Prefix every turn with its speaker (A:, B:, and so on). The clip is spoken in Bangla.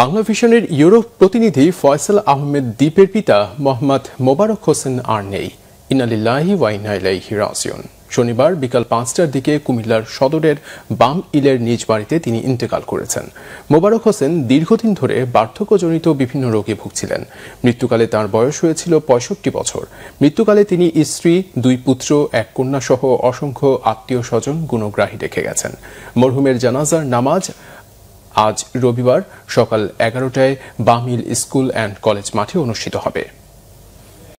A: বাংলা ভিশনের ইউরোপ প্রতিনিধি ফয়সাল আহমেদ দ্বীপের পিতা মোহাম্মদ মোবারক হোসেন আর নেই ইনালিল্লাহি ওয়াইনাইলাইহি রাজিউন শনিবার বিকাল পাঁচটার দিকে কুমিল্লার সদরের বাম ইলের নিজ বাড়িতে তিনি ইন্তেকাল করেছেন মোবারক হোসেন দীর্ঘদিন ধরে বার্ধক্যজনিত বিভিন্ন রোগে ভুগছিলেন মৃত্যুকালে তার বয়স হয়েছিল পঁয়ষট্টি বছর মৃত্যুকালে তিনি স্ত্রী দুই পুত্র এক কন্যাসহ অসংখ্য আত্মীয় স্বজন গুণগ্রাহী রেখে গেছেন মরহুমের জানাজার নামাজ আজ রবিবার সকাল এগারোটায় বামিল স্কুল অ্যান্ড কলেজ মাঠে অনুষ্ঠিত হবে